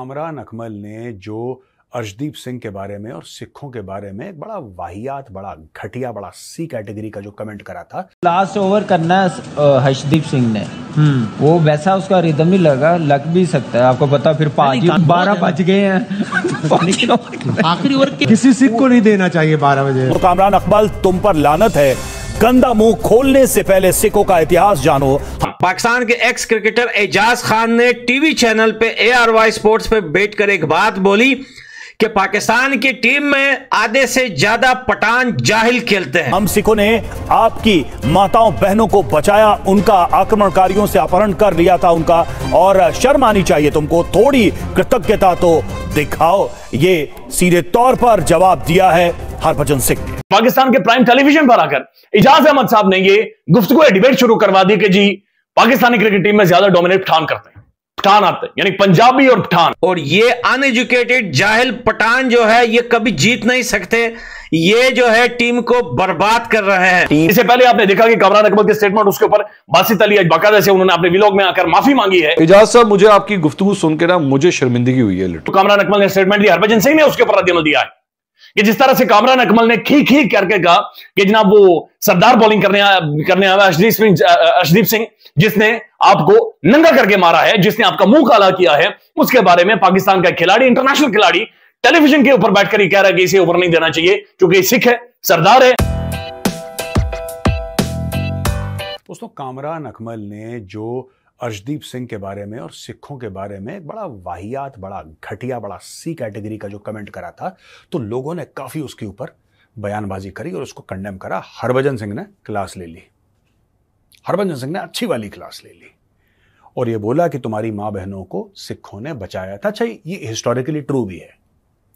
कामरान अकमल ने जो अर्शदीप सिंह के बारे में और सिखों के बारे में एक बड़ा वाहियात बड़ा घटिया बड़ा सी कैटेगरी का जो कमेंट करा था लास्ट ओवर करना हर्षदीप सिंह ने हम्म। वो वैसा उसका रिदम नहीं लगा लग भी सकता है आपको पता फिर पाजी बारह बज गए हैं आखिरी ओवर किसी सिख को नहीं देना चाहिए बारह बजे तो कामरान अकबल तुम पर लानत है गंदा मुंह खोलने से पहले सिखों का इतिहास जानो हाँ, पाकिस्तान के एक्स क्रिकेटर एजाज खान ने टीवी चैनल पे ए आर वाई स्पोर्ट्स पे बैठकर एक बात बोली कि पाकिस्तान की टीम में आधे से ज्यादा पठान जाहिल खेलते हैं हम सिखों ने आपकी माताओं बहनों को बचाया उनका आक्रमणकारियों से अपहरण कर लिया था उनका और शर्म आनी चाहिए तुमको थोड़ी कृतज्ञता तो दिखाओ ये सीधे तौर पर जवाब दिया है हरभजन सिंह ने पाकिस्तान के प्राइम टेलीविजन पर आकर इजाज अहमद साहब ने ये गुफ्तु डिबेट शुरू करवा दी कि जी पाकिस्तानी क्रिकेट टीम में ज्यादा डोमिनेट पठान करते हैं पठान आते हैं यानी पंजाबी और पठान और ये अनएजुकेटेड जाहिल पठान जो है ये कभी जीत नहीं सकते ये जो है टीम को बर्बाद कर रहे हैं इससे पहले आपने देखा कि कमरान अकबर के स्टेटमेंट उसके ऊपर बासित अली बाकायदा से उन्होंने अपने विलोक में आकर माफी मांगी है इजाज साहब मुझे आपकी गुफ्तु सुनकर ना मुझे शर्मिंदगी हुई है तो कमरान अकबर ने स्टेटमेंट दिया हरभजन सिंह ने उसके ऊपर रद्द दिया है कि जिस तरह से कामरान अकमल ने खी खी करके कहा कि जनाब वो सरदार बॉलिंग करने आ, करने आया अशदीप सिंह अशदीप सिंह जिसने आपको नंगा करके मारा है जिसने आपका मुंह काला किया है उसके बारे में पाकिस्तान का खिलाड़ी इंटरनेशनल खिलाड़ी टेलीविजन के ऊपर बैठकर ही कह रहा है कि इसे ओवर नहीं देना चाहिए क्योंकि सिख है सरदार है दोस्तों कामरान अकमल ने जो अर्शदीप सिंह के बारे में और सिखों के बारे में एक बड़ा वाहियात बड़ा घटिया बड़ा सी कैटेगरी का जो कमेंट करा था तो लोगों ने काफ़ी उसके ऊपर बयानबाजी करी और उसको कंडेम करा हरभजन सिंह ने क्लास ले ली हरभजन सिंह ने अच्छी वाली क्लास ले ली और ये बोला कि तुम्हारी माँ बहनों को सिखों ने बचाया था अच्छा ये हिस्टोरिकली ट्रू भी है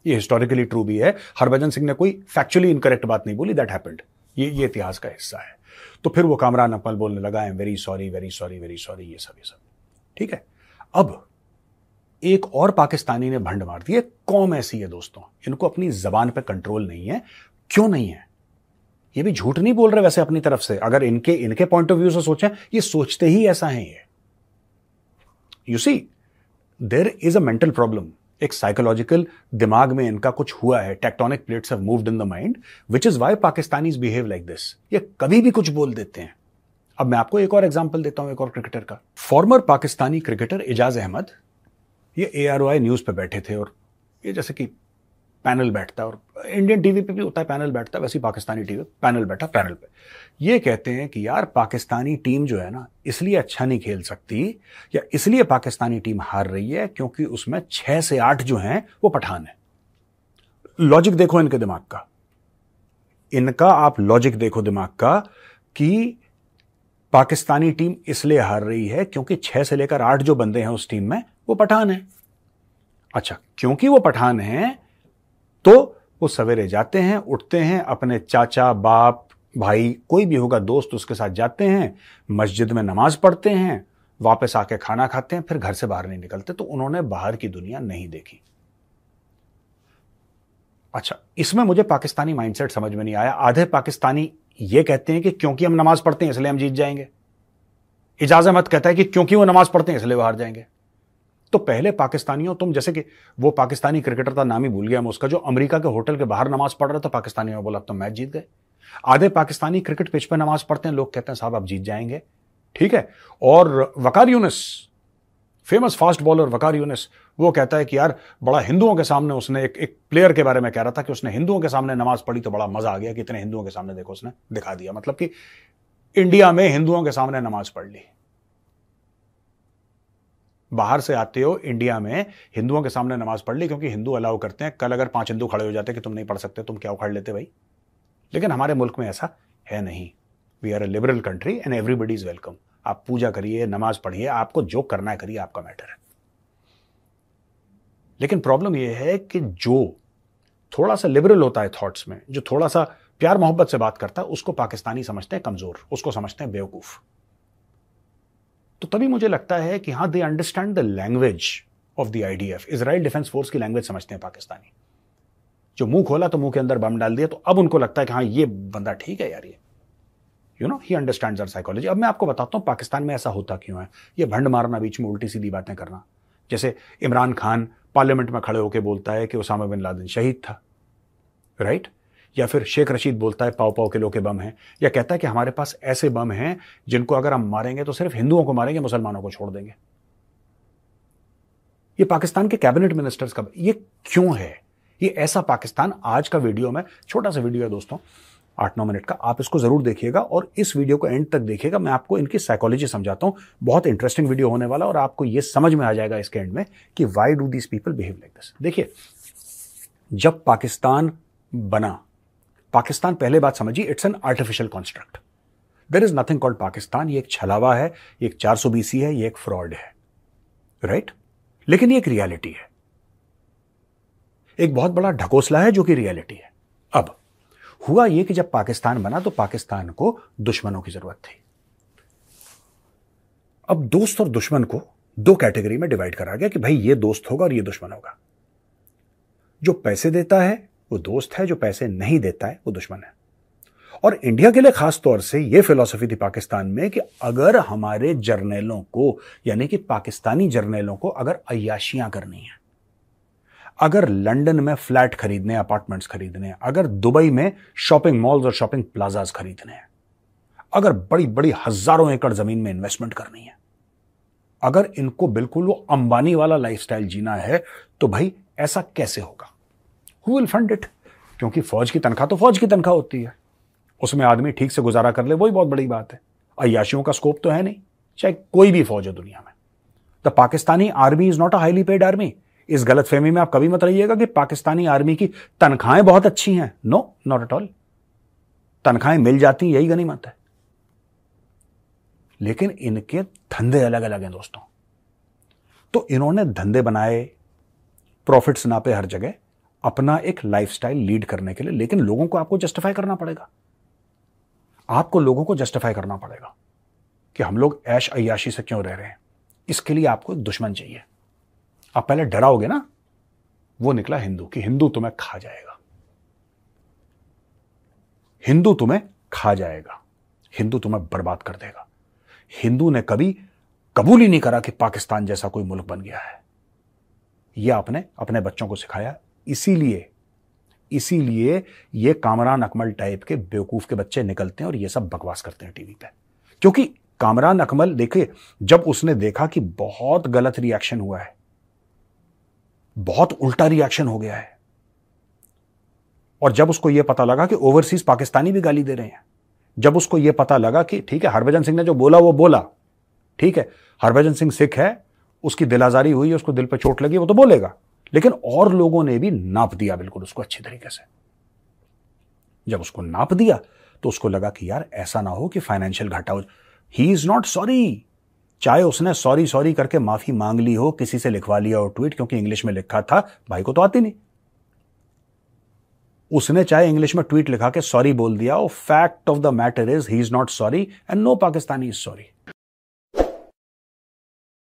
ये हिस्टोरिकली ट्रू भी है हरभजन सिंह ने कोई फैक्चुअली इनकरेक्ट बात नहीं बोली दैट हैपेंड ये ये इतिहास का हिस्सा है तो फिर वो कामरान अपल बोलने लगा है very sorry very sorry very sorry ये सब ये सब ठीक है अब एक और पाकिस्तानी ने भंड मार दी है कौम ऐसी है दोस्तों इनको अपनी जबान पर कंट्रोल नहीं है क्यों नहीं है ये भी झूठ नहीं बोल रहे वैसे अपनी तरफ से अगर इनके इनके पॉइंट ऑफ व्यू से सोचें ये सोचते ही ऐसा है ये you see there is a mental problem एक साइकोलॉजिकल दिमाग में इनका कुछ हुआ है tectonic plates have moved in the mind which is why Pakistanis behave like this ये कभी भी कुछ बोल देते हैं अब मैं आपको एक और एग्जाम्पल देता हूं एक और क्रिकेटर का former Pakistani cricketer Ejaz Ahmed ये ए आर न्यूज़ पर बैठे थे और ये जैसे कि पैनल बैठता है और इंडियन टीवी पे भी होता है पैनल बैठता है वैसे ही पाकिस्तानी टीवी पैनल बैठा पैनल पे ये कहते हैं कि यार पाकिस्तानी टीम जो है ना इसलिए अच्छा नहीं खेल सकती या इसलिए पाकिस्तानी टीम हार रही है क्योंकि उसमें छह से आठ जो हैं वो पठान है लॉजिक देखो इनके दिमाग का इनका आप लॉजिक देखो दिमाग का कि पाकिस्तानी टीम इसलिए हार रही है क्योंकि छह से लेकर आठ जो बंदे हैं उस टीम में वो पठान है अच्छा क्योंकि वो पठान हैं तो वो सवेरे जाते हैं उठते हैं अपने चाचा बाप भाई कोई भी होगा दोस्त उसके साथ जाते हैं मस्जिद में नमाज पढ़ते हैं वापस आके खाना खाते हैं फिर घर से बाहर नहीं निकलते तो उन्होंने बाहर की दुनिया नहीं देखी अच्छा इसमें मुझे पाकिस्तानी माइंडसेट समझ में नहीं आया आधे पाकिस्तानी ये कहते हैं कि क्योंकि हम नमाज पढ़ते हैं इसलिए हम जीत जाएंगे इजाजत कहता है कि क्योंकि वो नमाज पढ़ते हैं इसलिए बाहर जाएंगे तो पहले पाकिस्तानियों तुम जैसे कि वो पाकिस्तानी क्रिकेटर था नाम ही भूल गया मैं उसका जो अमेरिका के होटल के बाहर नमाज पढ़ रहा था पाकिस्तानियों ने बोला तो मैच जीत गए आधे पाकिस्तानी क्रिकेट पिच पर नमाज पढ़ते हैं लोग कहते हैं साहब आप जीत जाएंगे ठीक है और Waqar Younis famous fast bowler Waqar Younis वो कहता है कि यार बड़ा हिंदुओं के सामने उसने एक एक प्लेयर के बारे में कह रहा था कि उसने हिंदुओं के सामने नमाज पढ़ी तो बड़ा मजा आ गया कि इतने हिंदुओं के सामने देखो उसने दिखा दिया मतलब कि इंडिया में हिंदुओं के सामने नमाज पढ़ ली बाहर से आते हो इंडिया में हिंदुओं के सामने नमाज पढ़ ली क्योंकि हिंदू अलाउ करते हैं कल अगर पांच हिंदू खड़े हो जाते कि तुम नहीं पढ़ सकते तुम क्या उखाड़ लेते भाई लेकिन हमारे मुल्क में ऐसा है नहीं we are a liberal country and everybody is welcome आप पूजा करिए नमाज पढ़िए आपको जो करना है करिए आपका मैटर है लेकिन प्रॉब्लम यह है कि जो थोड़ा सा लिबरल होता है थॉट्स में जो थोड़ा सा प्यार मोहब्बत से बात करता है उसको पाकिस्तानी समझते हैं कमज़ोर उसको समझते हैं बेवकूफ़ तो तभी मुझे लगता है कि हाँ they understand the language of the I D F Israel defence force की लैंग्वेज समझते हैं पाकिस्तानी जो मुंह खोला तो मुंह के अंदर बम डाल दिया तो अब उनको लगता है कि हाँ ये बंदा ठीक है यार ये you know he understand our psychology अब मैं आपको बताता हूँ पाकिस्तान में ऐसा होता क्यों है ये भंड मारना बीच में उल्टी सीधी बातें करना जैसे इमरान खान पार्लियामेंट में खड़े होकर बोलता है कि उसामा बिन लादेन शहीद था राइट right? या फिर शेख रशीद बोलता है पाओ पाओ के के बम हैं या कहता है कि हमारे पास ऐसे बम हैं जिनको अगर हम मारेंगे तो सिर्फ हिंदुओं को मारेंगे मुसलमानों को छोड़ देंगे ये पाकिस्तान के कैबिनेट मिनिस्टर्स का ये क्यों है ये ऐसा पाकिस्तान आज का वीडियो में छोटा सा वीडियो है दोस्तों आठ नौ मिनट का आप इसको जरूर देखिएगा और इस वीडियो को एंड तक देखिएगा मैं आपको इनकी साइकोलॉजी समझाता हूं बहुत इंटरेस्टिंग वीडियो होने वाला और आपको यह समझ में आ जाएगा इसके एंड में कि why do these people behave like this देखिए जब पाकिस्तान बना पाकिस्तान पहले बात समझिए it's an artificial construct there is nothing called Pakistan ये एक छलावा है ये एक चार सौ बीसी है ये एक फ्रॉड है राइट right? लेकिन ये एक रियलिटी है एक बहुत बड़ा ढकोसला है जो कि रियलिटी है अब हुआ यह कि जब पाकिस्तान बना तो पाकिस्तान को दुश्मनों की जरूरत थी अब दोस्त और दुश्मन को दो कैटेगरी में डिवाइड करा गया कि भाई ये दोस्त होगा और ये दुश्मन होगा जो पैसे देता है वो दोस्त है जो पैसे नहीं देता है वो दुश्मन है और इंडिया के लिए खास तौर से ये फिलॉसफी थी पाकिस्तान में कि अगर हमारे जर्नेलों को यानी कि पाकिस्तानी जर्नेलों को अगर अयाशियां करनी है अगर लंदन में फ्लैट खरीदने अपार्टमेंट्स खरीदने अगर दुबई में शॉपिंग मॉल्स और शॉपिंग प्लाजाज खरीदने हैं अगर बड़ी बड़ी हजारों एकड़ जमीन में इन्वेस्टमेंट करनी है अगर इनको बिल्कुल वो अंबानी वाला लाइफस्टाइल जीना है तो भाई ऐसा कैसे होगा हु विल फंड इट क्योंकि फौज की तनख्वाह तो फौज की तनख्वाह होती है उसमें आदमी ठीक से गुजारा कर ले वही बहुत बड़ी बात है अयाशियों का स्कोप तो है नहीं चाहे कोई भी फौज हो दुनिया में the Pakistani army is not a highly paid army इस गलत फहमी में आप कभी मत रहिएगा कि पाकिस्तानी आर्मी की तनख्वाहें बहुत अच्छी हैं नो नॉट एट ऑल तनख्वाहें मिल जाती हैं यही गनीमत है लेकिन इनके धंधे अलग अलग हैं दोस्तों तो इन्होंने धंधे बनाए प्रॉफिट्स नापे हर जगह अपना एक लाइफ लीड करने के लिए लेकिन लोगों को आपको जस्टिफाई करना पड़ेगा आपको लोगों को जस्टिफाई करना पड़ेगा कि हम लोग ऐश अयाशी से क्यों रह रहे हैं इसके लिए आपको एक दुश्मन चाहिए आप पहले डराओगे ना वो निकला हिंदू कि हिंदू तुम्हें खा जाएगा हिंदू तुम्हें खा जाएगा हिंदू तुम्हें बर्बाद कर देगा हिंदू ने कभी कबूल ही नहीं करा कि पाकिस्तान जैसा कोई मुल्क बन गया है यह आपने अपने बच्चों को सिखाया इसीलिए इसीलिए ये कामरान अकमल टाइप के बेवकूफ़ के बच्चे निकलते हैं और ये सब बकवास करते हैं टीवी पे क्योंकि कामरान अकमल देखिए जब उसने देखा कि बहुत गलत रिएक्शन हुआ है बहुत उल्टा रिएक्शन हो गया है और जब उसको यह पता लगा कि ओवरसीज पाकिस्तानी भी गाली दे रहे हैं जब उसको यह पता लगा कि ठीक है हरभजन सिंह ने जो बोला वो बोला ठीक है हरभजन सिंह सिख है उसकी दिलाजारी हुई उसको दिल पर चोट लगी वो तो बोलेगा लेकिन और लोगों ने भी नाप दिया बिल्कुल उसको अच्छे तरीके से जब उसको नाप दिया तो उसको लगा कि यार ऐसा ना हो कि फाइनेंशियल घाटा हो ही इज नॉट सॉरी चाहे उसने सॉरी सॉरी करके माफी मांग ली हो किसी से लिखवा लिया हो ट्वीट क्योंकि इंग्लिश में लिखा था भाई को तो आती नहीं उसने चाहे इंग्लिश में ट्वीट लिखा के सॉरी बोल दिया और fact of the matter is he is not sorry and no Pakistani is sorry